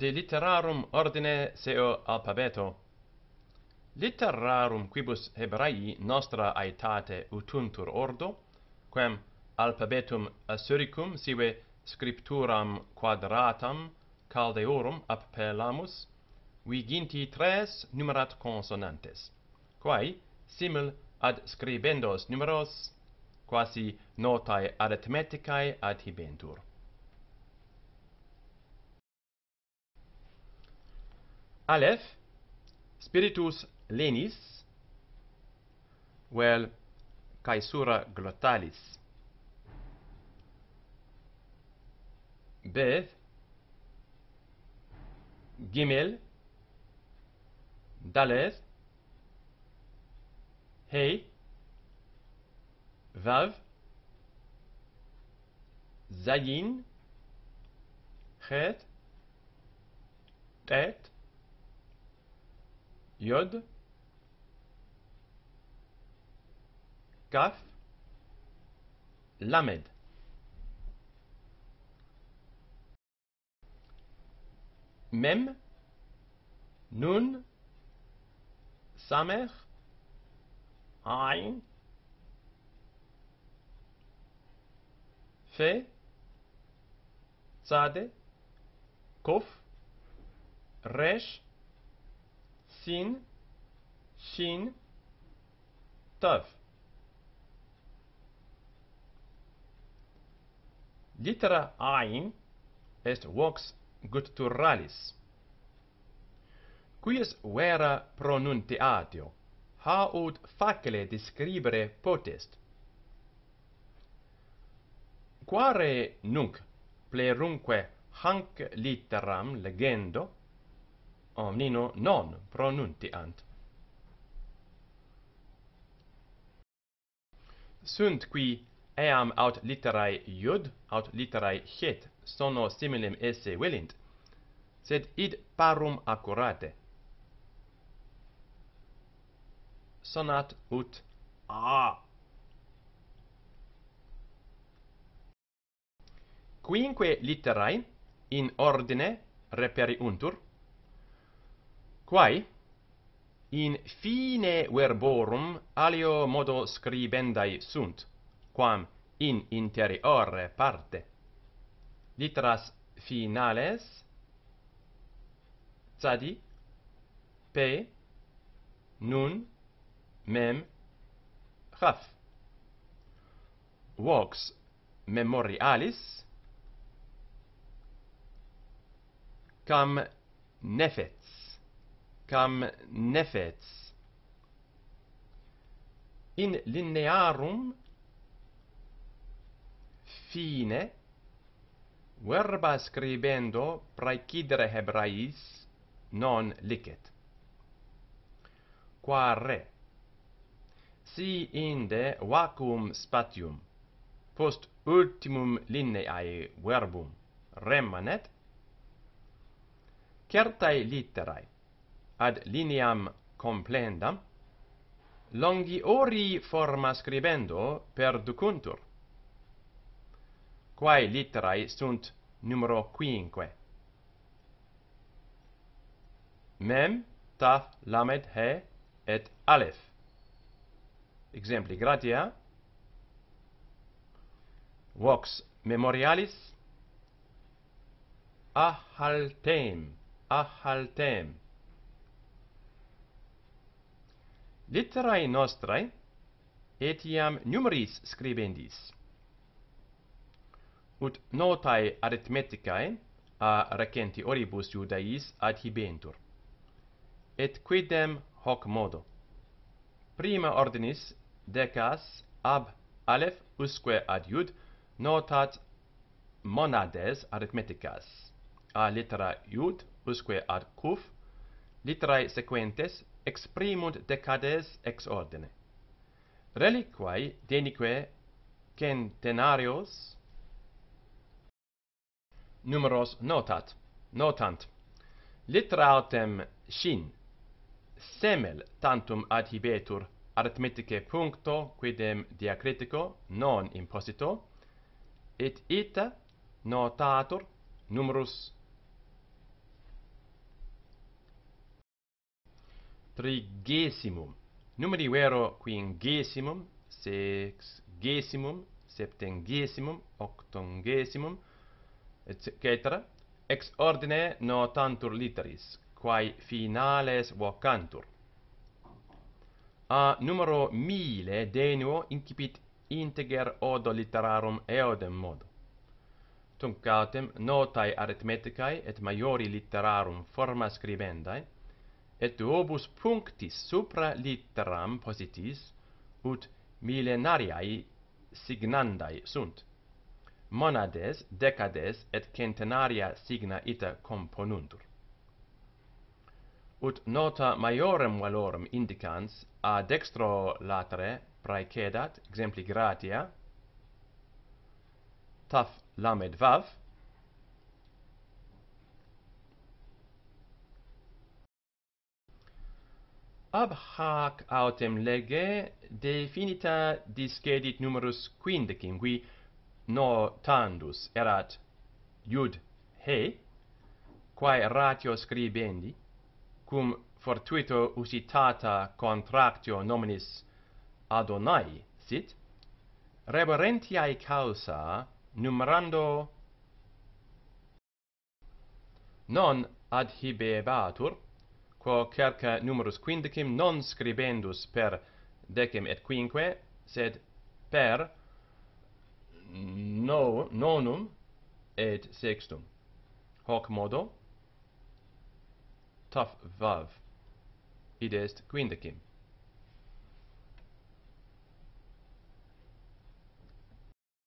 de litterarum ordine seo alphabeto. Litterarum quibus Hebraei nostra aetate utuntur ordo, quem alphabetum Assyricum sive scripturam quadratam caldeorum appellamus, viginti tres numerat consonantes, quae simul ad scribendos numeros, quasi notae arithmeticae adhibentur. Alef spiritus lenis, vel caesura glottalis. Beth, Gimel, Daleth, Hei, Vav, Zayin, Chet, Tet, Yod, Kaf, Lamed. Mem, Nun, Samer, Ain, Fe, Tzade Kof, Resh, Sin, shin, tav. Litera A-in est vox gutturalis, qui vera pronuntiatio, haud facile describere potest. Quare nunc plerunque hanc litteram legendo, omnino non pronuntiant. Sunt qui eam aut literae iud, aut literae het, sono similem esse velint, sed id parum accurate. Sonat ut a. Quinque literae in ordine reperiuntur, Quae in fine verborum alio modo scribendae sunt, quam in interiore parte. Litras finales tadi p nun mem raf vox memorialis cam nefets cam nefets. In linearum fine verba scribendo praecidere hebrais non licet. Quare si inde vacuum spatium post ultimum lineae verbum remanet certae litterae ad lineam complendam, longiori forma scribendo per ducuntur. Quae litterae sunt numero quinque. Mem, ta lamed, he, et alef. Exempli gratia. Vox memorialis. Ahaltem, ahaltem. litterae nostrae etiam numeris scribendis ut notae arithmeticae a recenti oribus iudaeis adhibentur et quidem hoc modo prima ordinis decas ab alef usque ad iud notat monades arithmeticas a litera iud usque ad cuf literae sequentes exprimunt decades ex ordine. Reliquae denique centenarios numeros notat, notant, literatem shin, semel tantum adhibetur arithmetice puncto quidem diacritico non imposito, et ita notatur numerus trigesimum. Numeri vero quingesimum, sexgesimum, septengesimum, octongesimum, et cetera, ex ordine notantur literis, quae finales vocantur. A numero mille denuo incipit integer odo literarum eodem modo. Tunc autem notae arithmeticae et maiori literarum forma scribendae, et duobus punctis supra litteram positis, ut millenariae signandae sunt. Monades, decades, et centenaria signa ita componuntur. Ut nota maiorem valorem indicans a dextro latere praecedat, exempli gratia, taf lamed vav, ab hac autem lege definita discedit numerus quindicim, qui notandus erat iud he, quae ratio scribendi, cum fortuito usitata contractio nominis Adonai sit, reverentiae causa numerando non adhibebatur, quo cerca numerus quindicim non scribendus per decem et quinque, sed per no, nonum et sextum. Hoc modo, taf vav, id est quindicim.